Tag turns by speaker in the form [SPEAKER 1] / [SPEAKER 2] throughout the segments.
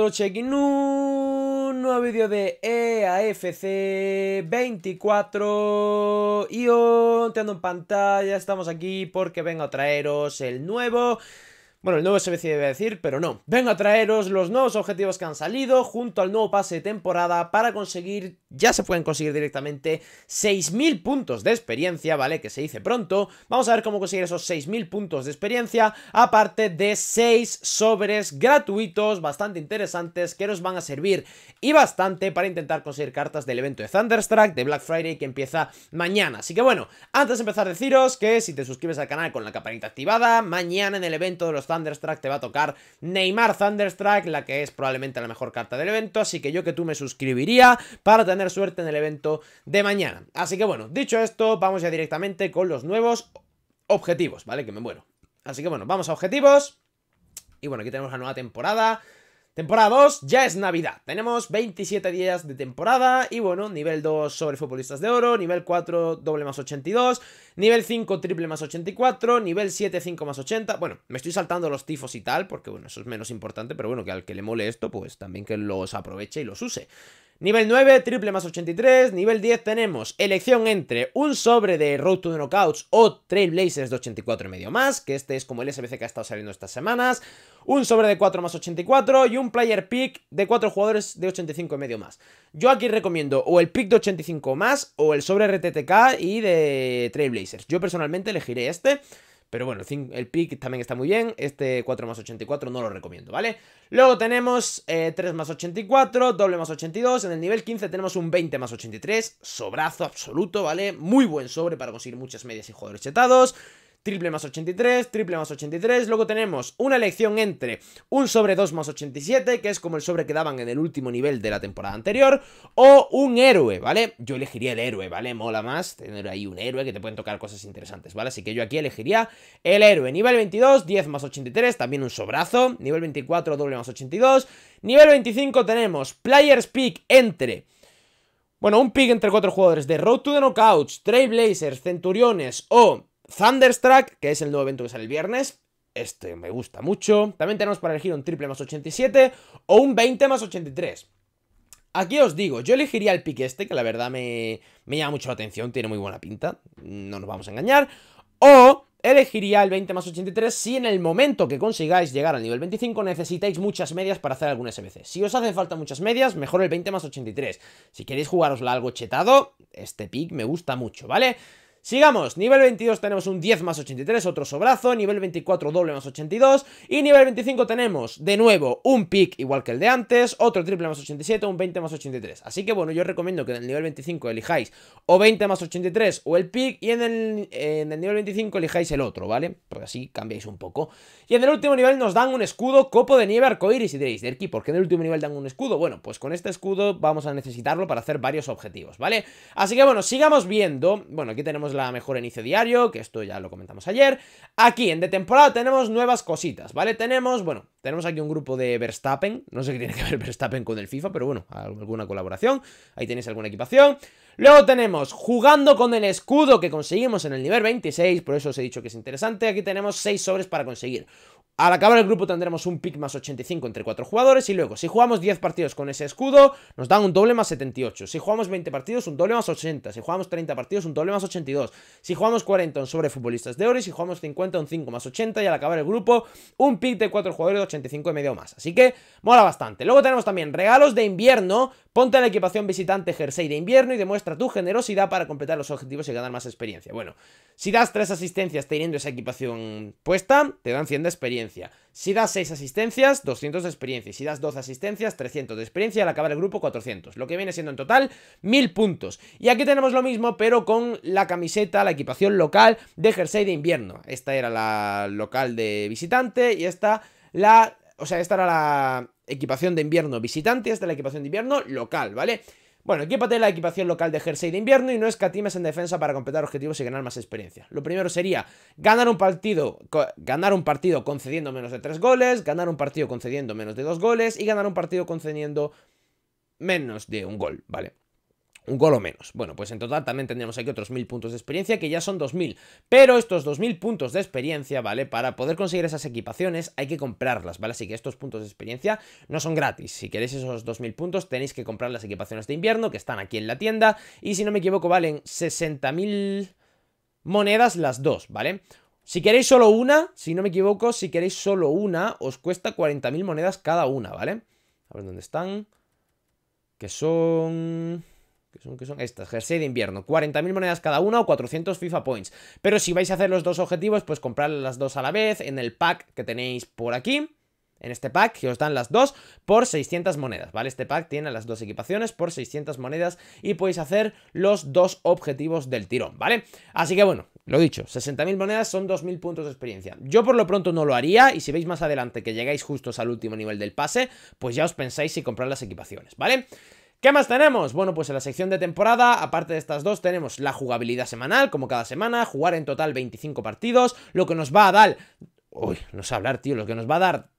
[SPEAKER 1] otro check un nuevo vídeo de EAFC 24 y en pantalla, estamos aquí porque vengo a traeros el nuevo bueno, el nuevo SBC debe decir, pero no. Vengo a traeros los nuevos objetivos que han salido junto al nuevo pase de temporada para conseguir, ya se pueden conseguir directamente 6.000 puntos de experiencia, ¿vale? Que se dice pronto. Vamos a ver cómo conseguir esos 6.000 puntos de experiencia, aparte de 6 sobres gratuitos bastante interesantes que nos van a servir y bastante para intentar conseguir cartas del evento de Thunderstruck, de Black Friday que empieza mañana. Así que bueno, antes de empezar deciros que si te suscribes al canal con la campanita activada, mañana en el evento de los Thunderstrike, te va a tocar Neymar Thunderstrike, la que es probablemente la mejor carta del evento, así que yo que tú me suscribiría para tener suerte en el evento de mañana. Así que bueno, dicho esto, vamos ya directamente con los nuevos objetivos, ¿vale? Que me muero. Así que bueno, vamos a objetivos. Y bueno, aquí tenemos la nueva temporada, Temporada 2, ya es Navidad. Tenemos 27 días de temporada y bueno, nivel 2 sobre futbolistas de oro, nivel 4 doble más 82, nivel 5 triple más 84, nivel 7 5 más 80. Bueno, me estoy saltando los tifos y tal, porque bueno, eso es menos importante, pero bueno, que al que le mole esto, pues también que los aproveche y los use. Nivel 9, triple más 83. Nivel 10 tenemos elección entre un sobre de Road to the Knockouts o Trailblazers de 84 y medio más, que este es como el SBC que ha estado saliendo estas semanas. Un sobre de 4 más 84 y un player pick de 4 jugadores de 85 y medio más. Yo aquí recomiendo o el pick de 85 más o el sobre RTTK y de Trailblazers. Yo personalmente elegiré este. Pero bueno, el, pick también está muy bien. Este 4 más 84 no lo recomiendo, ¿vale? Luego tenemos 3 eh, más 84, doble más 82. En el nivel 15 tenemos un 20 más 83. Sobrazo absoluto, ¿vale? Muy buen sobre para conseguir muchas medias y jugadores chetados triple más 83, triple más 83. Luego tenemos una elección entre un sobre 2 más 87, que es como el sobre que daban en el último nivel de la temporada anterior, o un héroe, ¿vale? Yo elegiría el héroe, ¿vale? Mola más tener ahí un héroe que te pueden tocar cosas interesantes, ¿vale? Así que yo aquí elegiría el héroe. Nivel 22, 10 más 83, también un sobrazo. Nivel 24, doble más 82. Nivel 25 tenemos Players Pick entre... Bueno, un pick entre cuatro jugadores de Road to the Knockouts, Blazers, Centuriones o Thunderstruck, que es el nuevo evento que sale el viernes. Este me gusta mucho. También tenemos para elegir un triple más 87 o un 20 más 83. Aquí os digo, yo elegiría el pick este, que la verdad me, llama mucho la atención, tiene muy buena pinta, no nos vamos a engañar. O elegiría el 20 más 83 si en el momento que consigáis llegar al nivel 25 necesitáis muchas medias para hacer algún SBC. Si os hace falta muchas medias, mejor el 20 más 83. Si queréis jugarosla algo chetado, este pick me gusta mucho, ¿vale? vale Sigamos, nivel 22 tenemos un 10 más 83, otro sobrazo, nivel 24 doble más 82 y nivel 25 tenemos de nuevo un pick igual que el de antes, otro triple más 87, un 20 más 83. Así que bueno, yo recomiendo que en el nivel 25 elijáis o 20 más 83 o el pick y en el, nivel 25 elijáis el otro, ¿vale? Porque así cambiáis un poco. Y en el último nivel nos dan un escudo copo de nieve iris y diréis, Derki, ¿por qué en el último nivel dan un escudo? Bueno, pues con este escudo vamos a necesitarlo para hacer varios objetivos, ¿vale? Así que bueno, sigamos viendo, bueno, aquí tenemos la mejor inicio diario, que esto ya lo comentamos ayer. Aquí, en de temporada, tenemos nuevas cositas, ¿vale? Tenemos, bueno, tenemos aquí un grupo de Verstappen, no sé qué tiene que ver Verstappen con el FIFA, pero bueno, alguna colaboración, ahí tenéis alguna equipación. Luego tenemos jugando con el escudo que conseguimos en el nivel 26, por eso os he dicho que es interesante, aquí tenemos 6 sobres para conseguir. Al acabar el grupo tendremos un pick más 85 entre 4 jugadores y luego si jugamos 10 partidos con ese escudo nos dan un doble más 78, si jugamos 20 partidos un doble más 80, si jugamos 30 partidos un doble más 82, si jugamos 40 un sobre futbolistas de oro y si jugamos 50 un 5 más 80 y al acabar el grupo un pick de 4 jugadores de 85 y medio más, así que mola bastante. Luego tenemos también regalos de invierno, ponte la equipación visitante jersey de invierno y demuestra tu generosidad para completar los objetivos y ganar más experiencia. Bueno, si das 3 asistencias teniendo esa equipación puesta te dan 100 de experiencia. Si das 6 asistencias, 200 de experiencia. Si das 12 asistencias, 300 de experiencia. Al acabar el grupo, 400. Lo que viene siendo en total 1000 puntos. Y aquí tenemos lo mismo, pero con la camiseta, la equipación local de jersey de invierno. Esta era la local de visitante y esta la... O sea, esta era la equipación de invierno visitante, esta la equipación de invierno local, ¿vale? Bueno, equipate la equipación local de jersey de invierno y no escatimes en defensa para completar objetivos y ganar más experiencia. Lo primero sería ganar un partido, ganar un partido concediendo menos de tres goles, ganar un partido concediendo menos de dos goles y ganar un partido concediendo menos de un gol, ¿vale? un gol o menos. Bueno, pues en total también tendríamos aquí otros 1000 puntos de experiencia, que ya son 2000. Pero estos 2000 puntos de experiencia, ¿vale? Para poder conseguir esas equipaciones hay que comprarlas, ¿vale? Así que estos puntos de experiencia no son gratis. Si queréis esos 2000 puntos tenéis que comprar las equipaciones de invierno que están aquí en la tienda. Y si no me equivoco valen 60.000 monedas las dos, ¿vale? Si queréis solo una, si no me equivoco, si queréis solo una, os cuesta 40.000 monedas cada una, ¿vale? A ver dónde están. Que son que son, estas, jersey de invierno, 40.000 monedas cada una o 400 FIFA Points. Pero si vais a hacer los dos objetivos, pues comprar las dos a la vez en el pack que tenéis por aquí. En este pack que os dan las dos por 600 monedas, ¿vale? Este pack tiene las dos equipaciones por 600 monedas y podéis hacer los dos objetivos del tirón, ¿vale? Así que bueno, lo dicho, 60.000 monedas son 2.000 puntos de experiencia. Yo por lo pronto no lo haría y si veis más adelante que llegáis justos al último nivel del pase, pues ya os pensáis si comprar las equipaciones, ¿vale? vale ¿Qué más tenemos? Bueno, pues en la sección de temporada, aparte de estas dos, tenemos la jugabilidad semanal, como cada semana, jugar en total 25 partidos, lo que nos va a dar... Uy, no sé hablar, tío, lo que nos va a dar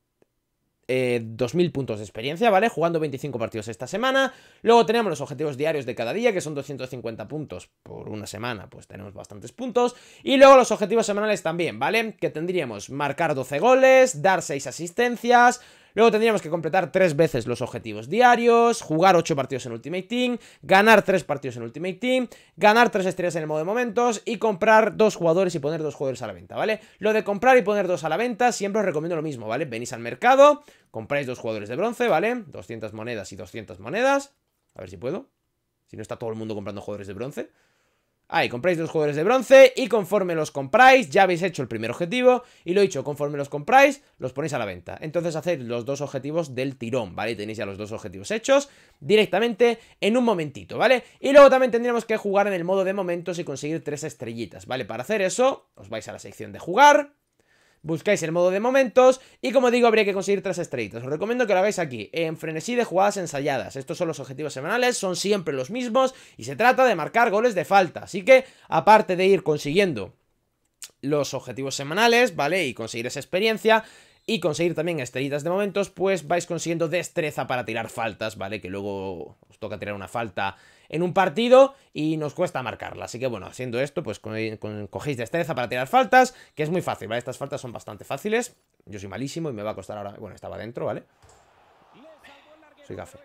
[SPEAKER 1] 2.000 eh, puntos de experiencia, ¿vale? Jugando 25 partidos esta semana. Luego tenemos los objetivos diarios de cada día, que son 250 puntos por una semana, pues tenemos bastantes puntos. Y luego los objetivos semanales también, ¿vale? Que tendríamos marcar 12 goles, dar 6 asistencias, Luego tendríamos que completar tres veces los objetivos diarios, jugar ocho partidos en Ultimate Team, ganar 3 partidos en Ultimate Team, ganar tres estrellas en el modo de momentos y comprar dos jugadores y poner dos jugadores a la venta, ¿vale? Lo de comprar y poner dos a la venta siempre os recomiendo lo mismo, ¿vale? Venís al mercado, compráis dos jugadores de bronce, ¿vale? 200 monedas y 200 monedas. A ver si puedo. Si no está todo el mundo comprando jugadores de bronce. Ahí, compráis dos jugadores de bronce y conforme los compráis, ya habéis hecho el primer objetivo y lo he dicho, conforme los compráis, los ponéis a la venta. Entonces hacéis los dos objetivos del tirón, ¿vale? tenéis ya los dos objetivos hechos directamente en un momentito, ¿vale? Y luego también tendríamos que jugar en el modo de momentos y conseguir tres estrellitas, ¿vale? Para hacer eso, os vais a la sección de jugar, buscáis el modo de momentos y como digo habría que conseguir tres estrellitas. Os recomiendo que lo hagáis aquí, en frenesí de jugadas ensayadas. Estos son los objetivos semanales, son siempre los mismos y se trata de marcar goles de falta. Así que aparte de ir consiguiendo los objetivos semanales, ¿vale? Y conseguir esa experiencia, y conseguir también estrellitas de momentos, pues vais consiguiendo destreza para tirar faltas, ¿vale? Que luego os toca tirar una falta en un partido y nos cuesta marcarla. Así que bueno, haciendo esto, pues cogís cogéis destreza para tirar faltas, que es muy fácil, ¿vale? Estas faltas son bastante fáciles. Yo soy malísimo y me va a costar ahora... Bueno, estaba dentro, ¿vale? Soy gafe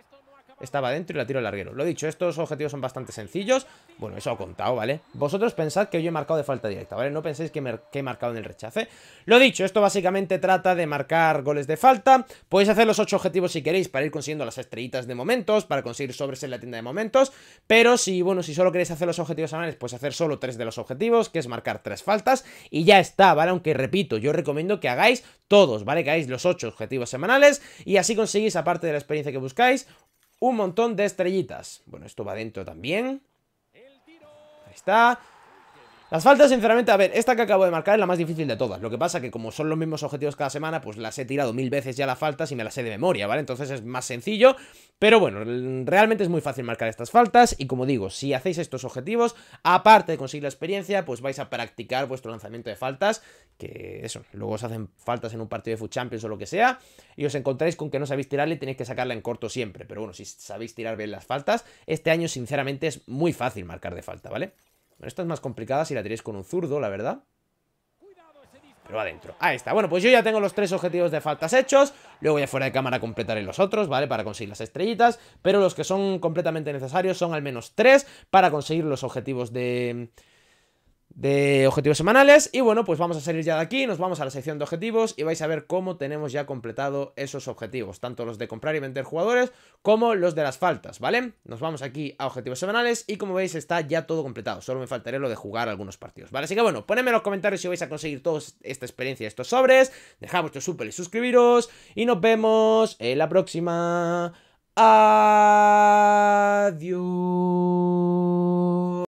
[SPEAKER 1] estaba dentro y la tiro al larguero. Lo dicho, estos objetivos son bastante sencillos. Bueno, eso ha contado, ¿vale? Vosotros pensad que hoy he marcado de falta directa, ¿vale? No penséis que, he marcado en el rechace. Lo dicho, esto básicamente trata de marcar goles de falta. Podéis hacer los ocho objetivos si queréis para ir consiguiendo las estrellitas de momentos, para conseguir sobres en la tienda de momentos. Pero si, bueno, si solo queréis hacer los objetivos semanales pues hacer solo tres de los objetivos, que es marcar tres faltas. Y ya está, ¿vale? Aunque repito, yo recomiendo que hagáis todos, ¿vale? Que hagáis los 8 objetivos semanales y así conseguís, aparte de la experiencia que buscáis, un montón de estrellitas. Bueno, esto va dentro también. Ahí está. Las faltas, sinceramente, a ver, esta que acabo de marcar es la más difícil de todas. Lo que pasa que como son los mismos objetivos cada semana, pues las he tirado mil veces ya las faltas y me las sé de memoria, ¿vale? Entonces es más sencillo, pero bueno, realmente es muy fácil marcar estas faltas y como digo, si hacéis estos objetivos, aparte de conseguir la experiencia, pues vais a practicar vuestro lanzamiento de faltas, que eso, luego os hacen faltas en un partido de Food Champions o lo que sea, y os encontráis con que no sabéis tirarle y tenéis que sacarla en corto siempre. Pero bueno, si sabéis tirar bien las faltas, este año sinceramente es muy fácil marcar de falta, ¿vale? esta es más complicada si la tiréis con un zurdo, la verdad. Pero adentro. Ahí está. Bueno, pues yo ya tengo los tres objetivos de faltas hechos. Luego ya fuera de cámara completaré los otros, ¿vale? Para conseguir las estrellitas. Pero los que son completamente necesarios son al menos tres para conseguir los objetivos de de objetivos semanales. Y bueno, pues vamos a salir ya de aquí, nos vamos a la sección de objetivos y vais a ver cómo tenemos ya completado esos objetivos, tanto los de comprar y vender jugadores como los de las faltas, ¿vale? Nos vamos aquí a objetivos semanales y como veis está ya todo completado, solo me faltaré lo de jugar algunos partidos, ¿vale? Así que bueno, ponedme en los comentarios si vais a conseguir toda esta experiencia, estos sobres, dejad vuestro super y suscribiros y nos vemos en la próxima. Adiós.